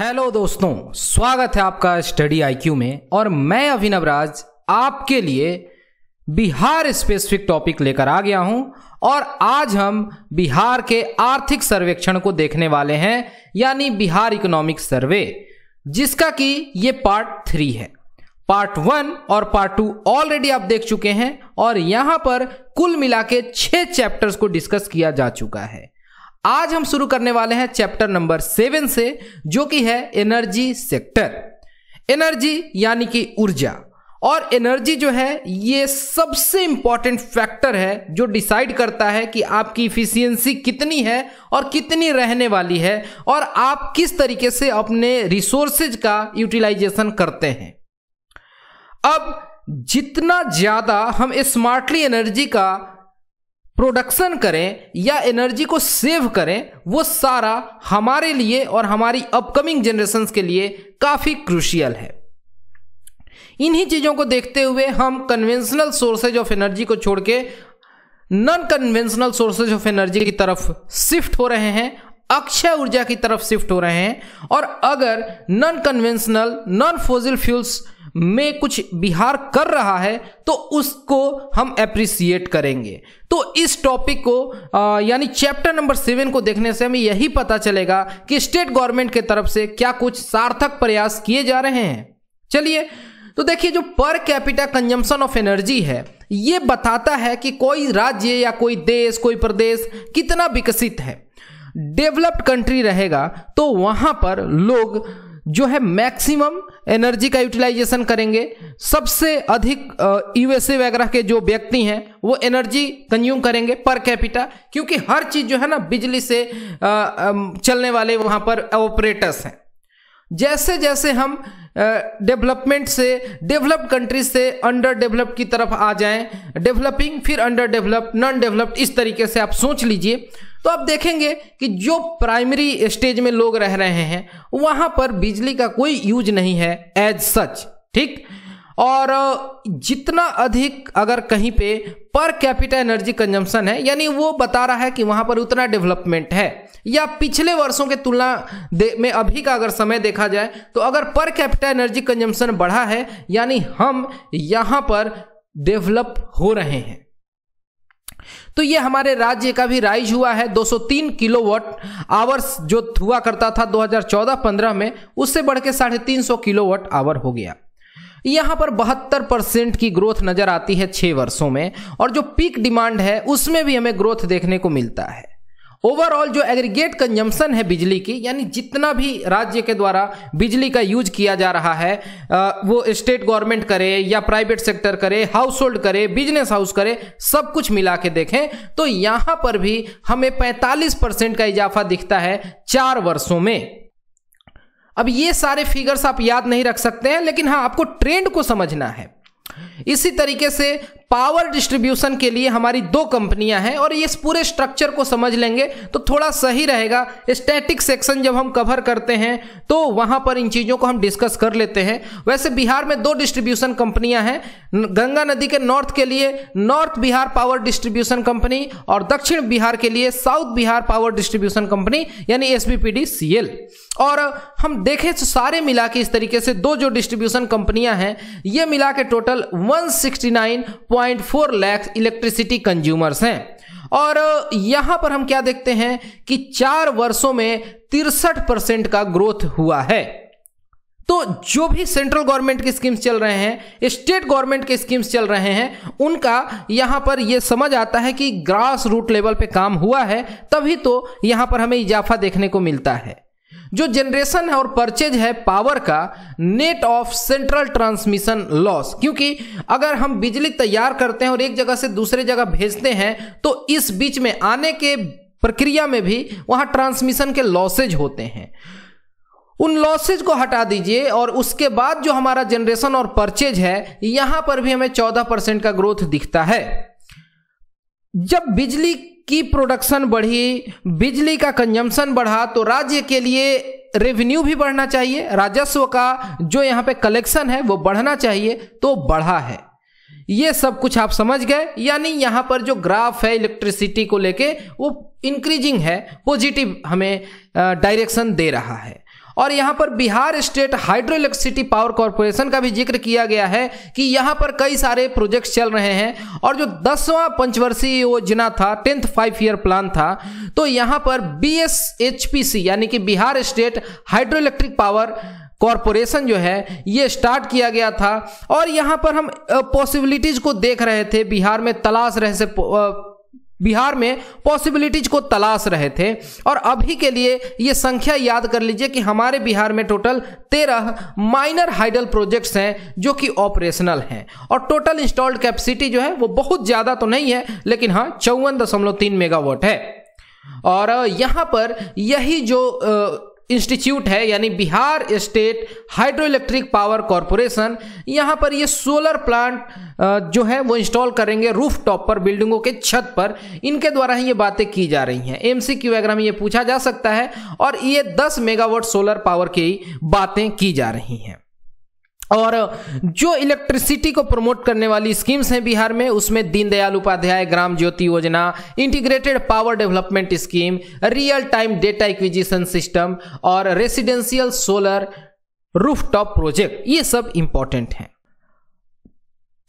hello दोस्तों स्वागत है आपका स्टडी आईक्यू में और मैं अभिनव राज आपके लिए बिहार स्पेसिफिक टॉपिक लेकर आ गया हूं और आज हम बिहार के आर्थिक सर्वेक्षण को देखने वाले हैं यानी बिहार इकोनॉमिक सर्वे जिसका कि ये पार्ट थ्री है पार्ट वन और पार्ट टू ऑलरेडी आप देख चुके हैं और यहां पर कुल मिला के छह चैप्टर्स को डिस्कस किया जा चुका है आज हम शुरू करने वाले हैं चैप्टर नंबर सेवन से जो कि है एनर्जी सेक्टर एनर्जी यानी कि ऊर्जा और एनर्जी जो है ये सबसे इंपॉर्टेंट फैक्टर है जो डिसाइड करता है कि आपकी इफिशियंसी कितनी है और कितनी रहने वाली है और आप किस तरीके से अपने रिसोर्सेज का यूटिलाइजेशन करते हैं अब जितना ज़्यादा हम स्मार्टली एनर्जी का प्रोडक्शन करें या एनर्जी को सेव करें वो सारा हमारे लिए और हमारी अपकमिंग जनरेशन के लिए काफ़ी क्रूशियल है इन्हीं चीज़ों को देखते हुए हम कन्वेंशनल सोर्सेज ऑफ एनर्जी को छोड़ के non conventional sources of energy की तरफ शिफ्ट हो रहे हैं अक्षय ऊर्जा की तरफ शिफ्ट हो रहे हैं और अगर non conventional non fossil fuels में कुछ बिहार कर रहा है तो उसको हम अप्रिसिएट करेंगे तो इस टॉपिक को यानी चैप्टर नंबर सेवन को देखने से हमें यही पता चलेगा कि स्टेट गवर्नमेंट के तरफ से क्या कुछ सार्थक प्रयास किए जा रहे हैं चलिए तो देखिए जो per capita consumption of energy है ये बताता है कि कोई राज्य या कोई देश कोई प्रदेश कितना विकसित है डेवलप्ड कंट्री रहेगा तो वहां पर लोग जो है मैक्सिमम एनर्जी का यूटिलाइजेशन करेंगे सबसे अधिक यूएसए वगैरह के जो व्यक्ति हैं वो एनर्जी कंज्यूम करेंगे पर कैपिटा क्योंकि हर चीज़ जो है ना बिजली से आ, आ, चलने वाले वहां पर ऑपरेटर्स हैं जैसे जैसे हम डेवलपमेंट से डेवलप्ड कंट्री से अंडर डेवलप्ड की तरफ आ जाएं डेवलपिंग फिर अंडर डेवलप्ड नॉन डेवलप्ड इस तरीके से आप सोच लीजिए तो आप देखेंगे कि जो प्राइमरी स्टेज में लोग रह रहे हैं वहां पर बिजली का कोई यूज नहीं है एज सच ठीक और जितना अधिक अगर कहीं पे पर कैपिटा एनर्जी कंजम्पशन है यानी वो बता रहा है कि वहाँ पर उतना डेवलपमेंट है या पिछले वर्षों के तुलना में अभी का अगर समय देखा जाए तो अगर पर कैपिटा एनर्जी कंजम्पशन बढ़ा है यानी हम यहाँ पर डेवलप हो रहे हैं तो ये हमारे राज्य का भी राइज हुआ है 203 किलोवाट आवर्स जो हुआ करता था 2014-15 में उससे बढ़ के साढ़े तीन किलोवाट आवर हो गया यहां पर बहत्तर परसेंट की ग्रोथ नजर आती है छह वर्षों में और जो पीक डिमांड है उसमें भी हमें ग्रोथ देखने को मिलता है ओवरऑल जो एग्रीगेट कंजम्पशन है बिजली की यानी जितना भी राज्य के द्वारा बिजली का यूज किया जा रहा है वो स्टेट गवर्नमेंट करे या प्राइवेट सेक्टर करे हाउस होल्ड करे बिजनेस हाउस करे सब कुछ मिला के देखें तो यहां पर भी हमें 45 परसेंट का इजाफा दिखता है चार वर्षों में अब ये सारे फिगर्स आप याद नहीं रख सकते हैं लेकिन हाँ आपको ट्रेंड को समझना है इसी तरीके से पावर डिस्ट्रीब्यूशन के लिए हमारी दो कंपनियां हैं और ये इस पूरे स्ट्रक्चर को समझ लेंगे तो थोड़ा सही रहेगा स्टैटिक सेक्शन जब हम कवर करते हैं तो वहां पर इन चीज़ों को हम डिस्कस कर लेते हैं वैसे बिहार में दो डिस्ट्रीब्यूशन कंपनियां हैं गंगा नदी के नॉर्थ के लिए north Bihar power distribution company और दक्षिण बिहार के लिए south Bihar power distribution company यानी एस बी और हम देखें तो सारे मिला के इस तरीके से दो जो डिस्ट्रीब्यूशन कंपनियां हैं ये मिला के total one 1.4 lakh electricity consumers हैं और यहां पर हम क्या देखते हैं कि चार वर्षों में तिरसठ परसेंट का ग्रोथ हुआ है तो जो भी सेंट्रल गवर्नमेंट की स्कीम्स चल रहे हैं स्टेट गवर्नमेंट के स्कीम्स चल रहे हैं उनका यहाँ पर यह समझ आता है कि ग्रास रूट लेवल पे काम हुआ है तभी तो यहाँ पर हमें इजाफा देखने को मिलता है जो जनरेशन है और परचेज है पावर का net of central transmission loss क्योंकि अगर हम बिजली तैयार करते हैं और एक जगह से दूसरे जगह भेजते हैं तो इस बीच में आने के प्रक्रिया में भी वहां ट्रांसमिशन के लॉसेज होते हैं उन लॉसेज को हटा दीजिए और उसके बाद जो हमारा जनरेशन और परचेज है यहां पर भी हमें 14 परसेंट का ग्रोथ दिखता है जब बिजली की प्रोडक्शन बढ़ी बिजली का कंजम्पशन बढ़ा तो राज्य के लिए रेवेन्यू भी बढ़ना चाहिए राजस्व का जो यहाँ पे कलेक्शन है वो बढ़ना चाहिए तो बढ़ा है ये सब कुछ आप समझ गए यानी यहाँ पर जो ग्राफ है इलेक्ट्रिसिटी को लेके वो इंक्रीजिंग है पॉजिटिव हमें डायरेक्शन दे रहा है और यहाँ पर Bihar state hydro electricity power corporation का भी जिक्र किया गया है कि यहाँ पर कई सारे प्रोजेक्ट चल रहे हैं और जो दसवां पंचवर्षीय योजना था टेंथ फाइव ईयर प्लान था तो यहाँ पर बी यानी कि Bihar state hydro electric power corporation जो है ये स्टार्ट किया गया था और यहाँ पर हम पॉसिबिलिटीज़ को देख रहे थे बिहार में तलाश रहे से बिहार में पॉसिबिलिटीज को तलाश रहे थे और अभी के लिए ये संख्या याद कर लीजिए कि हमारे बिहार में टोटल तेरह माइनर हाइडल प्रोजेक्ट्स हैं जो कि ऑपरेशनल हैं और टोटल इंस्टॉल्ड कैपेसिटी जो है वो बहुत ज़्यादा तो नहीं है लेकिन हाँ चौवन दशमलव तीन मेगावाट है और यहाँ पर यही जो इंस्टीट्यूट है यानी Bihar state hydro electric power corporation यहाँ पर ये सोलर प्लांट जो है वो इंस्टॉल करेंगे रूफ टॉप पर बिल्डिंगों के छत पर इनके द्वारा ही ये बातें की जा रही हैं एम सी क्यू में ये पूछा जा सकता है और ये 10 मेगावाट सोलर पावर की बातें की जा रही हैं और जो इलेक्ट्रिसिटी को प्रमोट करने वाली स्कीम्स हैं बिहार में उसमें Deendayal Upadhyay Gram Jyoti Yojana integrated power development scheme real time data acquisition system और रेसिडेंशियल सोलर रूफटॉप प्रोजेक्ट ये सब इंपॉर्टेंट हैं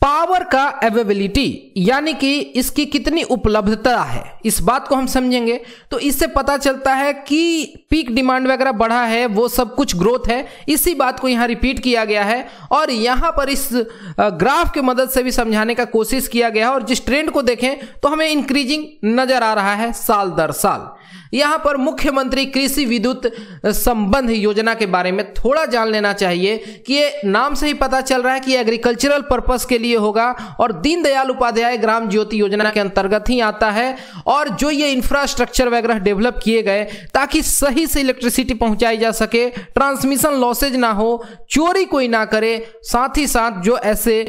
पावर का अवेबिलिटी यानी कि इसकी कितनी उपलब्धता है इस बात को हम समझेंगे तो इससे पता चलता है कि पीक डिमांड वगैरह बढ़ा है वो सब कुछ ग्रोथ है इसी बात को यहाँ रिपीट किया गया है और यहाँ पर इस ग्राफ के मदद से भी समझाने का कोशिश किया गया है और जिस ट्रेंड को देखें तो हमें इंक्रीजिंग नजर आ रहा है साल दर साल यहाँ पर मुख्यमंत्री कृषि विद्युत संबंध योजना के बारे में थोड़ा जान लेना चाहिए कि ये नाम से ही पता चल रहा है कि एग्रीकल्चरल पर्पस के लिए होगा और दीनदयाल उपाध्याय ग्राम ज्योति योजना के अंतर्गत ही आता है और जो ये इंफ्रास्ट्रक्चर वगैरह डेवलप किए गए ताकि सही से इलेक्ट्रिसिटी पहुंचाई जा सके ट्रांसमिशन लॉसेज ना हो चोरी कोई ना करे साथ ही साथ जो ऐसे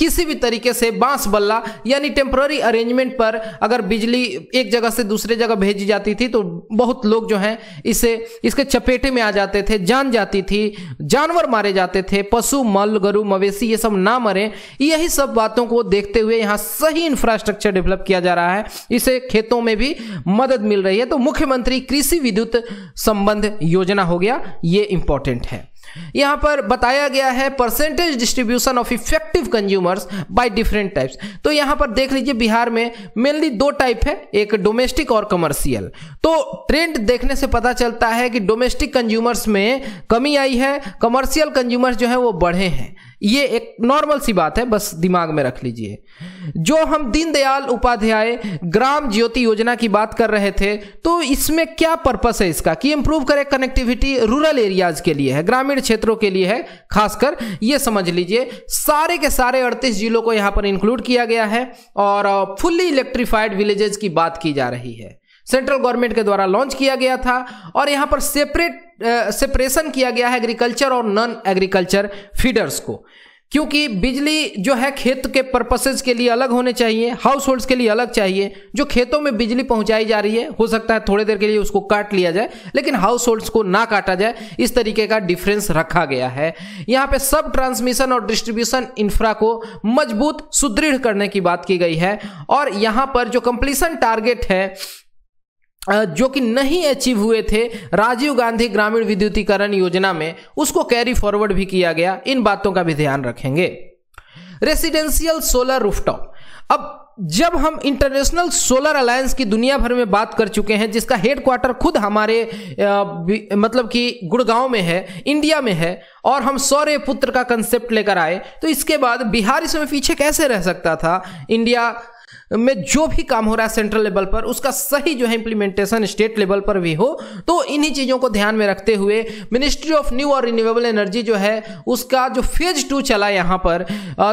किसी भी तरीके से बांस बल्ला यानी टेम्प्ररी अरेंजमेंट पर अगर बिजली एक जगह से दूसरे जगह भेजी जाती थी तो बहुत लोग जो हैं इसे इसके चपेटे में आ जाते थे जान जाती थी जानवर मारे जाते थे पशु मल गरु मवेशी ये सब ना मरे यही सब बातों को देखते हुए यहाँ सही इंफ्रास्ट्रक्चर डेवलप किया जा रहा है इसे खेतों में भी मदद मिल रही है तो मुख्यमंत्री कृषि विद्युत संबंध योजना हो गया ये इंपॉर्टेंट है यहां पर बताया गया है percentage distribution of effective consumers by different types तो यहां पर देख लीजिए बिहार में मेनली दो टाइप है एक डोमेस्टिक और कमर्शियल तो ट्रेंड देखने से पता चलता है कि डोमेस्टिक कंज्यूमर्स में कमी आई है कमर्शियल कंज्यूमर्स जो है वो बढ़े हैं ये एक नॉर्मल सी बात है बस दिमाग में रख लीजिए जो हम दीनदयाल उपाध्याय ग्राम ज्योति योजना की बात कर रहे थे तो इसमें क्या पर्पस है इसका कि इंप्रूव करे कनेक्टिविटी रूरल एरियाज के लिए है ग्रामीण क्षेत्रों के लिए है खासकर ये समझ लीजिए सारे के सारे अड़तीस जिलों को यहाँ पर इंक्लूड किया गया है और फुल्ली इलेक्ट्रीफाइड विलेजेस की बात की जा रही है सेंट्रल गवर्नमेंट के द्वारा लॉन्च किया गया था और यहाँ पर सेपरेट सेपरेशन किया गया है एग्रीकल्चर और नॉन एग्रीकल्चर फीडर्स को क्योंकि बिजली जो है खेत के पर्पसेज के लिए अलग होने चाहिए हाउस होल्ड्स के लिए अलग चाहिए जो खेतों में बिजली पहुंचाई जा रही है हो सकता है थोड़ी देर के लिए उसको काट लिया जाए लेकिन हाउस होल्ड्स को ना काटा जाए इस तरीके का डिफरेंस रखा गया है यहाँ पे सब ट्रांसमिशन और डिस्ट्रीब्यूशन इंफ्रा को मजबूत सुदृढ़ करने की बात की गई है और यहाँ पर जो कंप्लीसन टारगेट है जो कि नहीं अचीव हुए थे राजीव गांधी ग्रामीण विद्युतीकरण योजना में उसको कैरी फॉरवर्ड भी किया गया इन बातों का भी ध्यान रखेंगे रेसिडेंशियल सोलर रूफटॉप अब जब हम इंटरनेशनल सोलर अलायंस की दुनिया भर में बात कर चुके हैं जिसका हेडक्वार्टर खुद हमारे आ, मतलब कि गुड़गांव में है इंडिया में है और हम सौर्य पुत्र का कंसेप्ट लेकर आए तो इसके बाद बिहार इसमें पीछे कैसे रह सकता था इंडिया में जो भी काम हो रहा है सेंट्रल लेवल पर उसका सही जो है इंप्लीमेंटेशन स्टेट लेवल पर भी हो तो इन्हीं चीज़ों को ध्यान में रखते हुए मिनिस्ट्री ऑफ न्यू और रिन्यूएबल एनर्जी जो है उसका जो फेज टू चला यहाँ पर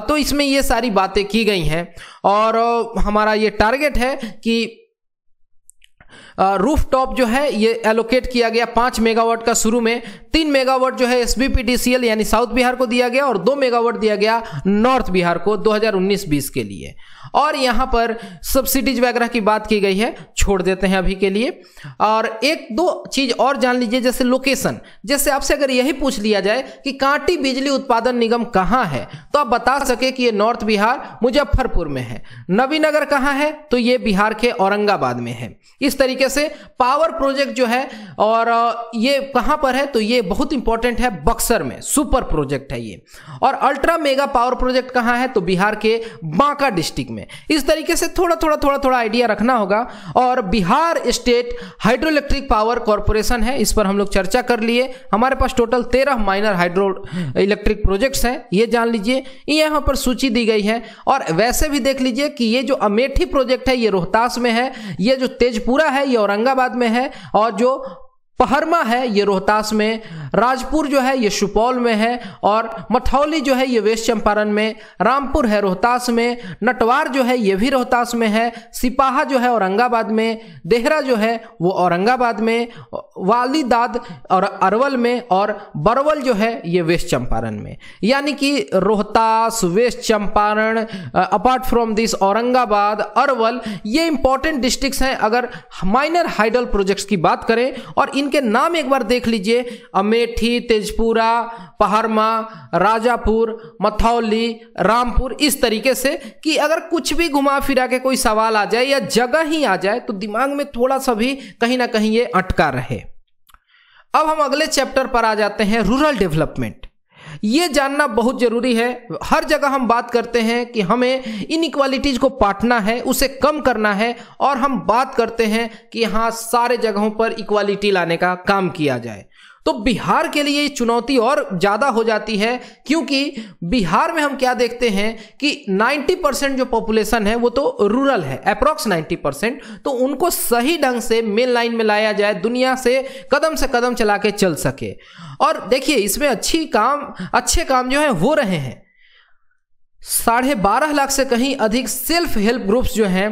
तो इसमें ये सारी बातें की गई हैं और हमारा ये टारगेट है कि रूफ टॉप जो है ये एलोकेट किया गया पांच मेगावाट का शुरू में तीन मेगावाट जो है एसबीपीडीसीएल यानी साउथ बिहार को दिया गया और दो मेगावाट दिया गया नॉर्थ बिहार को 2019-20 के लिए और यहाँ पर सब्सिडीज वगैरह की बात की गई है छोड़ देते हैं अभी के लिए और एक दो चीज और जान लीजिए जैसे लोकेशन जैसे आपसे अगर यही पूछ लिया जाए कि कांटी बिजली उत्पादन निगम कहाँ है तो आप बता सके कि ये नॉर्थ बिहार मुजफ्फरपुर में है नवीनगर कहाँ है तो ये बिहार के औरंगाबाद में है इस तरीके से पावर प्रोजेक्ट जो है और ये कहां पर है तो ये बहुत इंपॉर्टेंट है बक्सर में सुपर प्रोजेक्ट है ये और अल्ट्रा मेगा पावर प्रोजेक्ट कहां है तो बिहार के बांका डिस्ट्रिक्ट में इस तरीके से थोड़ा थोड़ा थोड़ा थोड़ा आइडिया रखना होगा और Bihar state hydro electric power corporation है इस पर हम लोग चर्चा कर लिए हमारे पास टोटल तेरह माइनर हाइड्रो इलेक्ट्रिक प्रोजेक्ट्स हैं ये जान लीजिए यहां पर सूची दी गई है और वैसे भी देख लीजिए कि ये जो अमेठी प्रोजेक्ट है ये रोहतास में है ये जो तेजपुरा है ये औरंगाबाद में है और जो पहरमा है ये रोहतास में राजपुर जो है ये सुपौल में है और मठौली जो है ये वेस्ट चंपारण में रामपुर है रोहतास में नटवार जो है ये भी रोहतास में है सिपाहा जो है औरंगाबाद में देहरा जो है वो औरंगाबाद में वालीदाद और अरवल में और बरवल जो है ये वेस्ट चंपारण में यानी कि Rohtas west Champaran apart from this Aurangabad Arwal ये इंपॉर्टेंट डिस्ट्रिक्ट हैं अगर माइनर हाइडल प्रोजेक्ट्स की बात करें और इन इनके नाम एक बार देख लीजिए अमेठी तेजपुरा पहरमा राजापुर मथौली रामपुर इस तरीके से कि अगर कुछ भी घुमा फिरा के कोई सवाल आ जाए या जगह ही आ जाए तो दिमाग में थोड़ा सा भी कहीं ना कहीं ये अटका रहे अब हम अगले चैप्टर पर आ जाते हैं रूरल डेवलपमेंट ये जानना बहुत ज़रूरी है हर जगह हम बात करते हैं कि हमें इक्वालिटीज को पाटना है उसे कम करना है और हम बात करते हैं कि हाँ सारे जगहों पर इक्वालिटी लाने का काम किया जाए तो बिहार के लिए चुनौती और ज़्यादा हो जाती है क्योंकि बिहार में हम क्या देखते हैं कि 90 परसेंट जो पॉपुलेशन है वो तो रूरल है अप्रॉक्स 90 परसेंट तो उनको सही ढंग से मेन लाइन में लाया जाए दुनिया से कदम से कदम चला के चल सके और देखिए इसमें अच्छी काम अच्छे काम जो है हो रहे हैं साढ़े बारह लाख से कहीं अधिक सेल्फ हेल्प ग्रुप्स जो हैं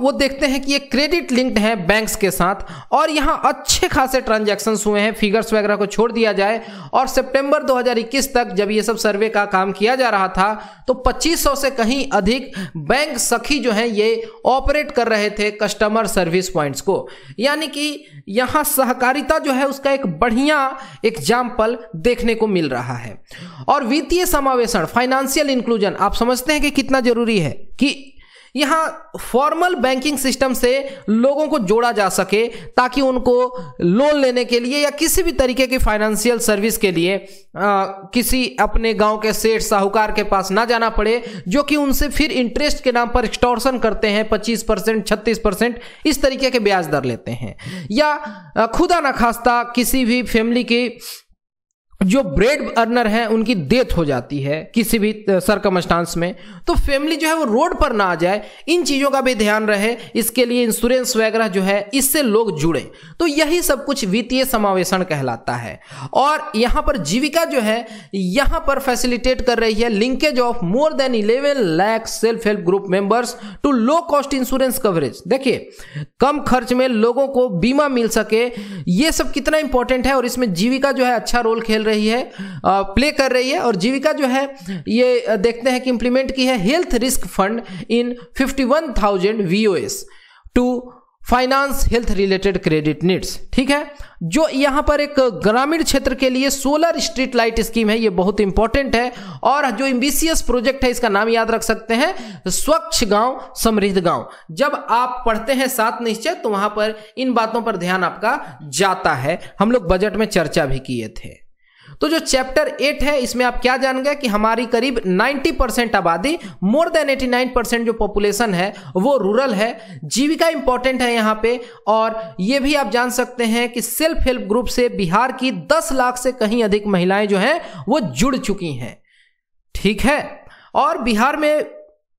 वो देखते हैं कि ये क्रेडिट लिंक्ड हैं बैंक्स के साथ और यहाँ अच्छे खासे ट्रांजैक्शंस हुए हैं फिगर्स वगैरह को छोड़ दिया जाए और सितंबर 2021 तक जब ये सब सर्वे का काम किया जा रहा था तो 2500 से कहीं अधिक बैंक सखी जो हैं ये ऑपरेट कर रहे थे कस्टमर सर्विस पॉइंट्स को यानी कि यहाँ सहकारिता जो है उसका एक बढ़िया एग्जाम्पल देखने को मिल रहा है और वित्तीय समावेशन फाइनेंशियल इंक्लूज इंक्लूजन आप समझते हैं कि कितना जरूरी है कि यहाँ फॉर्मल बैंकिंग सिस्टम से लोगों को जोड़ा जा सके ताकि उनको लोन लेने के लिए या किसी भी तरीके की फाइनेंशियल सर्विस के लिए आ, किसी अपने गांव के सेठ साहूकार के पास ना जाना पड़े जो कि उनसे फिर इंटरेस्ट के नाम पर एक्सटॉर्सन करते हैं 25 परसेंट छत्तीस परसेंट इस तरीके के ब्याज दर लेते हैं या खुदा ना खास्ता किसी भी फैमिली की जो ब्रेड अर्नर है उनकी डेथ हो जाती है किसी भी सरकमस्टांस में तो फैमिली जो है वो रोड पर ना आ जाए इन चीज़ों का भी ध्यान रहे इसके लिए इंश्योरेंस वगैरह जो है इससे लोग जुड़े तो यही सब कुछ वित्तीय समावेशन कहलाता है और यहाँ पर जीविका जो है यहाँ पर फैसिलिटेट कर रही है linkage of more than eleven lakhs self help group members to low cost insurance coverage देखिए कम खर्च में लोगों को बीमा मिल सके ये सब कितना इंपॉर्टेंट है और इसमें जीविका जो है अच्छा रोल खेल रही रही है प्ले कर रही है और जीविका जो है ये देखते हैं कि इंप्लीमेंट की है health risk fund in 51,000 one to finance health related credit needs ठीक है जो यहाँ पर एक ग्रामीण क्षेत्र के लिए सोलर स्ट्रीट लाइट स्कीम है ये बहुत इंपॉर्टेंट है और जो एम्बिसियस प्रोजेक्ट है इसका नाम याद रख सकते हैं स्वच्छ गांव समृद्ध गांव जब आप पढ़ते हैं सात निश्चय तो वहां पर इन बातों पर ध्यान आपका जाता है हम लोग बजट में चर्चा भी किए थे तो जो चैप्टर एट है इसमें आप क्या जान गए कि हमारी करीब 90 परसेंट आबादी मोर देन 89 परसेंट जो पॉपुलेशन है वो रूरल है जीविका इंपॉर्टेंट है यहाँ पे और ये भी आप जान सकते हैं कि सेल्फ हेल्प ग्रुप से बिहार की 10 लाख से कहीं अधिक महिलाएं जो हैं वो जुड़ चुकी हैं ठीक है और बिहार में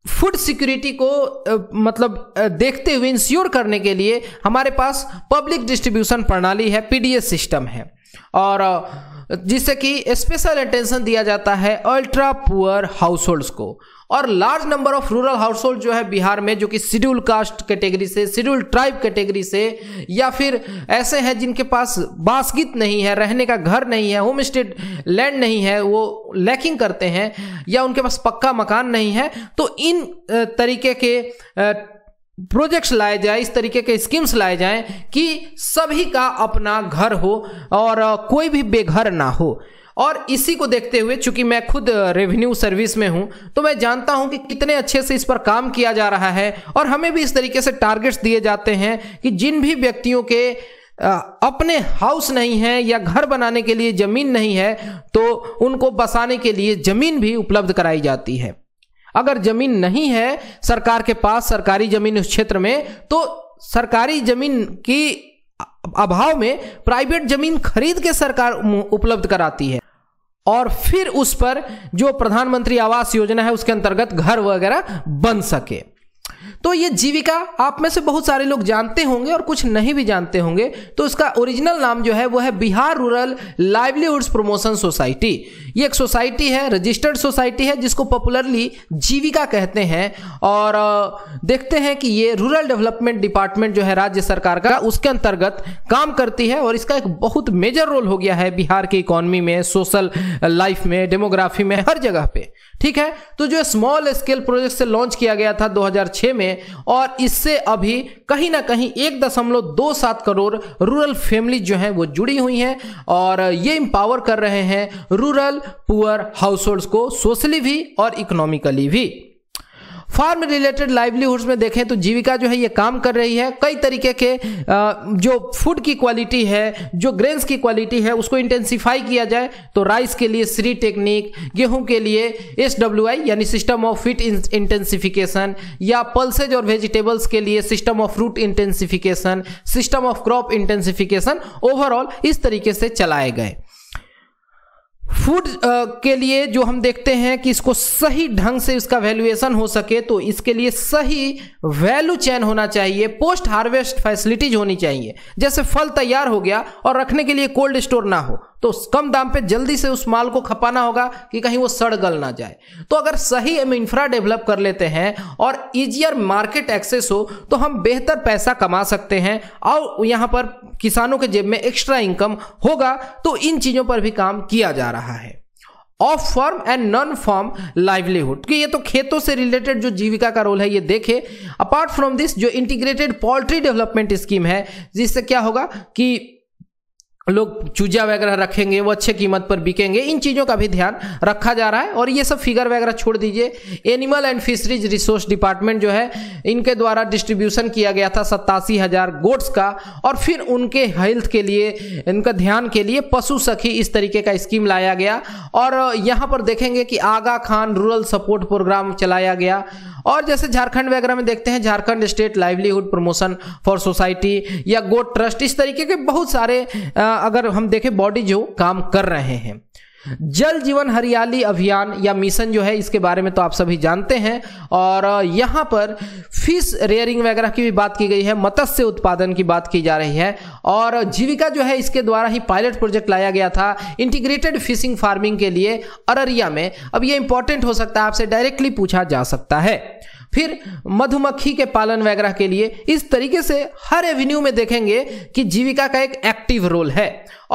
फूड सिक्योरिटी को मतलब देखते हुए इंश्योर करने के लिए हमारे पास पब्लिक डिस्ट्रीब्यूशन प्रणाली है पीडीएस सिस्टम है और आ, जिससे कि स्पेशल अटेंशन दिया जाता है अल्ट्रा पुअर हाउस होल्ड्स को और large number of rural household जो है बिहार में जो कि शेड्यूल कास्ट कैटेगरी से शेड्यूल ट्राइब कैटेगरी से या फिर ऐसे हैं जिनके पास बास्कित नहीं है रहने का घर नहीं है होम स्टेट लैंड नहीं है वो लैकिंग करते हैं या उनके पास पक्का मकान नहीं है तो इन तरीके के प्रोजेक्ट्स लाए जाए इस तरीके के स्कीम्स लाए जाए कि सभी का अपना घर हो और कोई भी बेघर ना हो और इसी को देखते हुए चूंकि मैं खुद रेवेन्यू सर्विस में हूं तो मैं जानता हूं कि कितने अच्छे से इस पर काम किया जा रहा है और हमें भी इस तरीके से टारगेट्स दिए जाते हैं कि जिन भी व्यक्तियों के अपने हाउस नहीं है या घर बनाने के लिए ज़मीन नहीं है तो उनको बसाने के लिए ज़मीन भी उपलब्ध कराई जाती है अगर जमीन नहीं है सरकार के पास सरकारी जमीन उस क्षेत्र में तो सरकारी जमीन की अभाव में प्राइवेट जमीन खरीद के सरकार उपलब्ध कराती है और फिर उस पर जो प्रधानमंत्री आवास योजना है उसके अंतर्गत घर वगैरह बन सके तो ये जीविका आप में से बहुत सारे लोग जानते होंगे और कुछ नहीं भी जानते होंगे तो इसका ओरिजिनल नाम जो है वो है Bihar rural livelihoods promotion society ये एक सोसाइटी है रजिस्टर्ड सोसाइटी है जिसको पॉपुलरली जीविका कहते हैं और देखते हैं कि ये रूरल डेवलपमेंट डिपार्टमेंट जो है राज्य सरकार का उसके अंतर्गत काम करती है और इसका एक बहुत मेजर रोल हो गया है बिहार की इकोनॉमी में सोशल लाइफ में डेमोग्राफी में हर जगह पे ठीक है तो जो स्मॉल स्केल प्रोजेक्ट से लॉन्च किया गया था 2006 में हैं और इससे अभी कहीं ना कहीं एक दशमलव दो सात करोड़ रूरल फैमिली जो हैं वो जुड़ी हुई हैं और ये इंपावर कर रहे हैं रूरल पुअर हाउस को सोशली भी और इकोनॉमिकली भी फार्म रिलेटेड लाइवलीहुड्स में देखें तो जीविका जो है ये काम कर रही है कई तरीके के जो फूड की क्वालिटी है जो ग्रेन्स की क्वालिटी है उसको इंटेंसीफाई किया जाए तो राइस के लिए श्री टेक्निक गेहूं के लिए एस यानी सिस्टम ऑफ फिट इंटेंसिफिकेशन या पल्सेज और वेजिटेबल्स के लिए system of fruit intensification system of crop intensification overall इस तरीके से चलाए गए फूड uh, के लिए जो हम देखते हैं कि इसको सही ढंग से इसका वैल्यूएशन हो सके तो इसके लिए सही वैल्यू चैन होना चाहिए पोस्ट हार्वेस्ट फैसिलिटीज होनी चाहिए जैसे फल तैयार हो गया और रखने के लिए कोल्ड स्टोर ना हो तो कम दाम पे जल्दी से उस माल को खपाना होगा कि कहीं वो सड़ गल ना जाए तो अगर सही हम इंफ्रा डेवलप कर लेते हैं और इजियर मार्केट एक्सेस हो तो हम बेहतर पैसा कमा सकते हैं और यहाँ पर किसानों के जेब में एक्स्ट्रा इनकम होगा तो इन चीज़ों पर भी काम किया जा रहा है of farm and non farm livelihood कि ये तो खेतों से रिलेटेड जो जीविका का रोल है ये देखे अपार्ट फ्रॉम दिस जो इंटीग्रेटेड पोल्ट्री डेवलपमेंट स्कीम है जिससे क्या होगा कि लोग चूजा वगैरह रखेंगे वो अच्छे कीमत पर बिकेंगे इन चीज़ों का भी ध्यान रखा जा रहा है और ये सब फिगर वगैरह छोड़ दीजिए animal and fisheries resource department जो है इनके द्वारा डिस्ट्रीब्यूशन किया गया था सत्तासी हज़ार गोट्स का और फिर उनके हेल्थ के लिए इनका ध्यान के लिए पशु सखी इस तरीके का स्कीम लाया गया और यहाँ पर देखेंगे कि Aga Khan rural support program चलाया गया और जैसे झारखंड वगैरह में देखते हैं Jharkhand state livelihood promotion for society या गोट ट्रस्ट इस तरीके के बहुत सारे अगर हम देखें बॉडी जो काम कर रहे हैं जल जीवन हरियाली अभियान या मिशन जो है इसके बारे में तो आप सभी जानते हैं और यहाँ पर फिश रेयरिंग वगैरह की भी बात की गई है मत्स्य उत्पादन की बात की जा रही है और जीविका जो है इसके द्वारा ही पायलट प्रोजेक्ट लाया गया था इंटीग्रेटेड फिशिंग फार्मिंग के लिए अररिया में अब ये इंपॉर्टेंट हो सकता है आपसे डायरेक्टली पूछा जा सकता है फिर मधुमक्खी के पालन वगैरह के लिए इस तरीके से हर एवेन्यू में देखेंगे कि जीविका का एक एक्टिव रोल है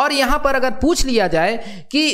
और यहाँ पर अगर पूछ लिया जाए कि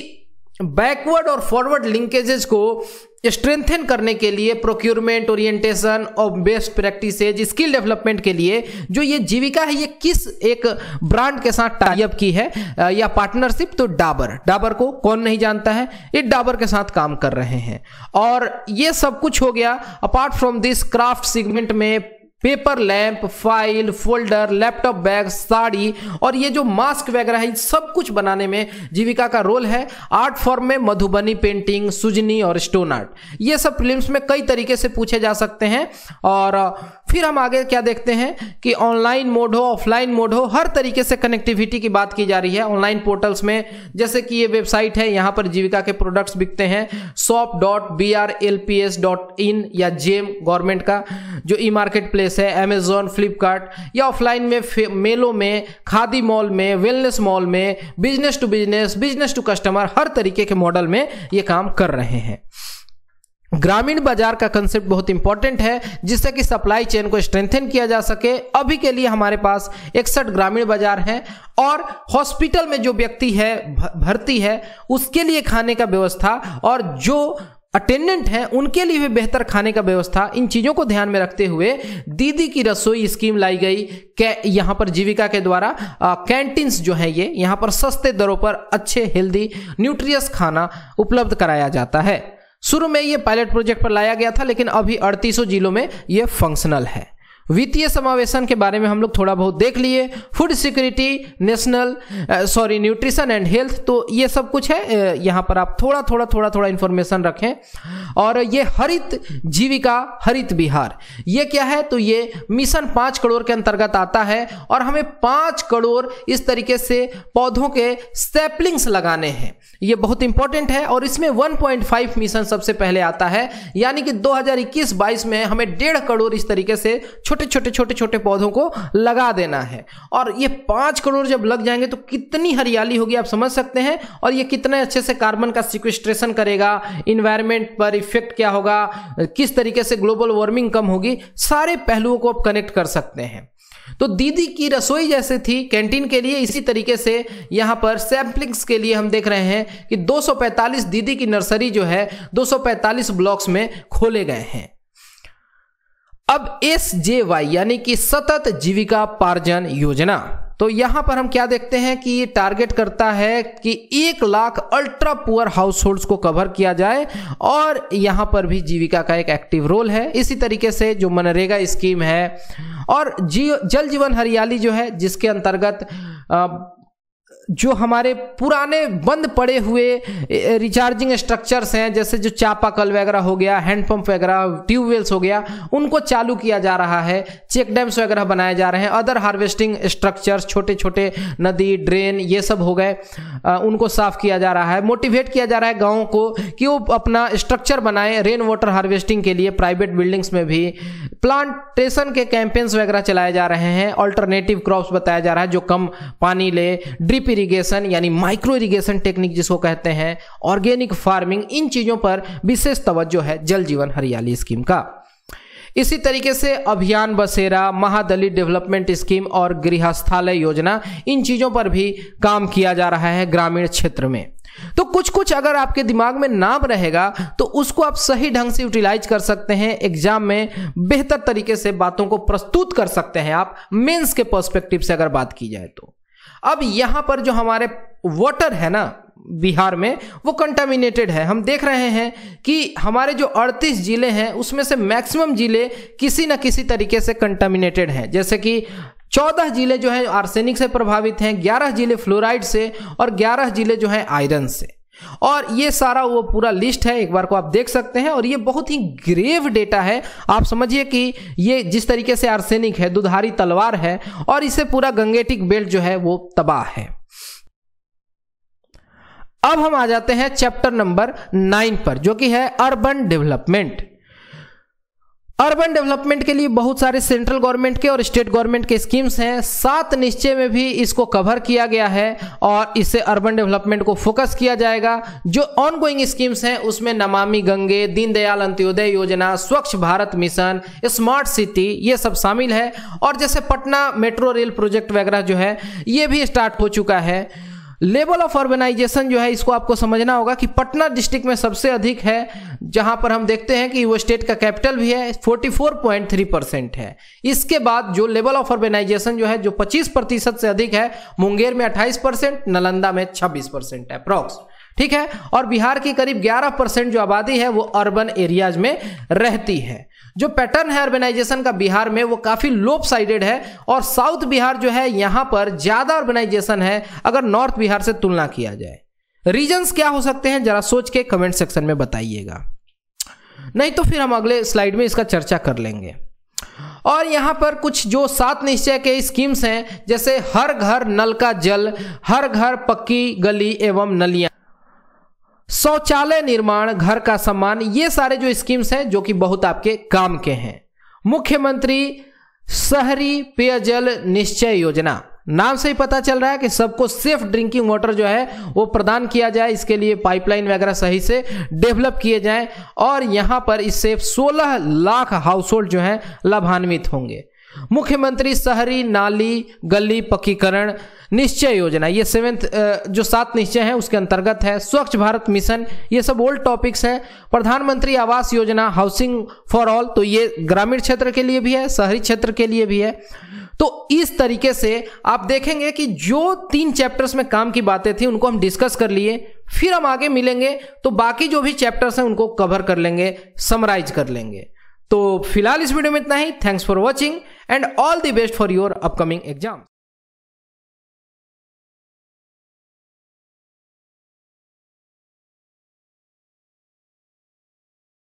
बैकवर्ड और फॉरवर्ड लिंकेजेस को स्ट्रेंथन करने के लिए प्रोक्योरमेंट ओरिएंटेशन और बेस्ट प्रैक्टिसेज स्किल डेवलपमेंट के लिए जो ये जीविका है ये किस एक ब्रांड के साथ टाइप की है या पार्टनरशिप तो डाबर डाबर को कौन नहीं जानता है ये डाबर के साथ काम कर रहे हैं और ये सब कुछ हो गया apart from this craft segment में paper lamp file folder laptop bag sari और ये जो मास्क वगैरह है सब कुछ बनाने में जीविका का रोल है आर्ट फॉर्म में मधुबनी पेंटिंग सुजनी और स्टोन आर्ट ये सब फिल्म में कई तरीके से पूछे जा सकते हैं और फिर हम आगे क्या देखते हैं कि ऑनलाइन मोड हो ऑफलाइन मोड हो हर तरीके से कनेक्टिविटी की बात की जा रही है ऑनलाइन पोर्टल्स में जैसे कि ये वेबसाइट है यहाँ पर जीविका के प्रोडक्ट्स बिकते हैं shop dot B R L P S dot in या जेम गवर्नमेंट का जो ई मार्केट प्लेस है अमेजोन फ्लिपकार्ट या ऑफलाइन में मेलों में खादी मॉल में वेलनेस मॉल में business to business business to customer हर तरीके के मॉडल में ये काम कर रहे हैं ग्रामीण बाजार का कंसेप्ट बहुत इंपॉर्टेंट है जिससे कि सप्लाई चेन को स्ट्रेंथन किया जा सके अभी के लिए हमारे पास इकसठ ग्रामीण बाजार हैं और हॉस्पिटल में जो व्यक्ति है भर्ती है उसके लिए खाने का व्यवस्था और जो अटेंडेंट हैं उनके लिए भी बेहतर खाने का व्यवस्था इन चीज़ों को ध्यान में रखते हुए दीदी की रसोई स्कीम लाई गई कै यहाँ पर जीविका के द्वारा कैंटीन्स जो है ये यहाँ पर सस्ते दरों पर अच्छे हेल्दी न्यूट्रियस खाना उपलब्ध कराया जाता है शुरू में ये पायलट प्रोजेक्ट पर लाया गया था लेकिन अभी अड़तीसों जिलों में ये फंक्शनल है वित्तीय समावेशन के बारे में हम लोग थोड़ा बहुत देख लिए food security national sorry nutrition and health तो ये सब कुछ है uh, यहाँ पर आप थोड़ा थोड़ा थोड़ा थोड़ा इन्फॉर्मेशन रखें और ये हरित जीविका हरित बिहार ये क्या है तो ये मिशन पाँच करोड़ के अंतर्गत आता है और हमें पाँच करोड़ इस तरीके से पौधों के स्टेपलिंग्स लगाने हैं ये बहुत इंपॉर्टेंट है और इसमें वन मिशन सबसे पहले आता है यानी कि दो हजार में हमें डेढ़ करोड़ इस तरीके से छोटे छोटे छोटे छोटे पौधों को लगा देना है और ये पाँच करोड़ जब लग जाएंगे तो कितनी हरियाली होगी आप समझ सकते हैं और ये कितने अच्छे से कार्बन का सिक्वेस्ट्रेशन करेगा इन्वायरमेंट पर इफेक्ट क्या होगा किस तरीके से ग्लोबल वार्मिंग कम होगी सारे पहलुओं को आप कनेक्ट कर सकते हैं तो दीदी की रसोई जैसे थी कैंटीन के लिए इसी तरीके से यहाँ पर सैम्पलिंग्स के लिए हम देख रहे हैं कि 245 दीदी की नर्सरी जो है 245 ब्लॉक्स में खोले गए हैं अब एस जे वाई यानी कि सतत जीविका पार्जन योजना तो यहां पर हम क्या देखते हैं कि ये टारगेट करता है कि एक lakh ultra poor household को कवर किया जाए और यहां पर भी जीविका का एक एक्टिव रोल है इसी तरीके से जो मनरेगा स्कीम है और जी जल जीवन हरियाली जो है जिसके अंतर्गत जो हमारे पुराने बंद पड़े हुए रिचार्जिंग स्ट्रक्चर्स हैं जैसे जो चापाकल वगैरह हो गया हैंडपंप वगैरह ट्यूबवेल्स हो गया उनको चालू किया जा रहा है चेक डैम्स वगैरह बनाए जा रहे हैं अदर हार्वेस्टिंग स्ट्रक्चर्स छोटे छोटे नदी ड्रेन ये सब हो गए उनको साफ किया जा रहा है मोटिवेट किया जा रहा है गाँव को कि वो अपना स्ट्रक्चर बनाए रेन वाटर हार्वेस्टिंग के लिए प्राइवेट बिल्डिंग्स में भी प्लांटेशन के कैंपेन्स वगैरह चलाए जा रहे हैं ऑल्टरनेटिव क्रॉप्स बताया जा रहा है जो कम पानी ले ड्रिप इरिगेशन यानी माइक्रो इरिगेशन टेक्निक जिसको कहते हैं ऑर्गेनिक फार्मिंग इन चीज़ों पर विशेष तवज्जो है जल जीवन हरियाली स्कीम का इसी तरीके से अभियान बसेरा महादलित डेवलपमेंट स्कीम और गृहस्थालय योजना इन चीज़ों पर भी काम किया जा रहा है ग्रामीण क्षेत्र में तो कुछ कुछ अगर आपके दिमाग में नाम रहेगा तो उसको आप सही ढंग से यूटिलाइज कर सकते हैं एग्जाम में बेहतर तरीके से बातों को प्रस्तुत कर सकते हैं आप मेंस के पर्सपेक्टिव से अगर बात की जाए तो अब यहां पर जो हमारे वाटर है ना बिहार में वो कंटामिनेटेड है हम देख रहे हैं कि हमारे जो 38 ज़िले हैं उसमें से मैक्सिमम ज़िले किसी न किसी तरीके से कंटामिनेटेड हैं जैसे कि चौदह ज़िले जो हैं आर्सेनिक से प्रभावित हैं ग्यारह ज़िले फ्लोराइड से और ग्यारह ज़िले जो हैं आयरन से और ये सारा वो पूरा लिस्ट है एक बार को आप देख सकते हैं और ये बहुत ही ग्रेव डेटा है आप समझिए कि ये जिस तरीके से आर्सेनिक है दुधारी तलवार है और इसे पूरा गंगेटिक बेल्ट जो है वो तबाह है अब हम आ जाते हैं चैप्टर नंबर नाइन पर जो कि है अर्बन डेवलपमेंट अर्बन डेवलपमेंट के लिए बहुत सारे सेंट्रल गवर्नमेंट के और स्टेट गवर्नमेंट के स्कीम्स हैं सात निश्चय में भी इसको कवर किया गया है और इससे अर्बन डेवलपमेंट को फोकस किया जाएगा जो ऑन गोइंग स्कीम्स हैं उसमें नमामि गंगे दीनदयाल अंत्योदय योजना स्वच्छ भारत मिशन स्मार्ट सिटी ये सब शामिल है और जैसे पटना मेट्रो रेल प्रोजेक्ट वगैरह जो है ये भी स्टार्ट हो चुका है लेवल ऑफ ऑर्गेनाइजेशन जो है इसको आपको समझना होगा कि पटना डिस्ट्रिक्ट में सबसे अधिक है जहां पर हम देखते हैं कि वो स्टेट का कैपिटल भी है 44.3 परसेंट है इसके बाद जो लेवल ऑफ ऑर्गेनाइजेशन जो है जो 25 प्रतिशत से अधिक है मुंगेर में 28 परसेंट नालंदा में 26 परसेंट है प्रॉक्स ठीक है और बिहार की करीब 11 परसेंट जो आबादी है वो अर्बन एरियाज में रहती है जो पैटर्न है ऑर्गेनाइजेशन का बिहार में वो काफ़ी लोप साइडेड है और साउथ बिहार जो है यहां पर ज़्यादा ऑर्गेनाइजेशन है अगर नॉर्थ बिहार से तुलना किया जाए रीजंस क्या हो सकते हैं जरा सोच के कमेंट सेक्शन में बताइएगा नहीं तो फिर हम अगले स्लाइड में इसका चर्चा कर लेंगे और यहाँ पर कुछ जो सात निश्चय के स्कीम्स हैं जैसे हर घर नल का जल हर घर पक्की गली एवं नलियां शौचालय निर्माण घर का सम्मान ये सारे जो स्कीम्स हैं जो कि बहुत आपके काम के हैं मुख्यमंत्री शहरी पेयजल निश्चय योजना नाम से ही पता चल रहा है कि सबको सेफ ड्रिंकिंग वाटर जो है वो प्रदान किया जाए इसके लिए पाइपलाइन वगैरह सही से डेवलप किए जाएं और यहाँ पर इससे 16 लाख हाउस होल्ड जो हैं लाभान्वित होंगे मुख्यमंत्री शहरी नाली गली पक्कीकरण निश्चय योजना ये सेवेंथ जो सात निश्चय है उसके अंतर्गत है स्वच्छ भारत मिशन ये सब ओल्ड टॉपिक्स हैं प्रधानमंत्री आवास योजना हाउसिंग फॉर ऑल तो ये ग्रामीण क्षेत्र के लिए भी है शहरी क्षेत्र के लिए भी है तो इस तरीके से आप देखेंगे कि जो तीन चैप्टर्स में काम की बातें थी उनको हम डिस्कस कर लिए फिर हम आगे मिलेंगे तो बाकी जो भी चैप्टर्स हैं उनको कवर कर लेंगे समराइज कर लेंगे तो फिलहाल इस वीडियो में इतना ही thanks for watching and all the best for your upcoming exam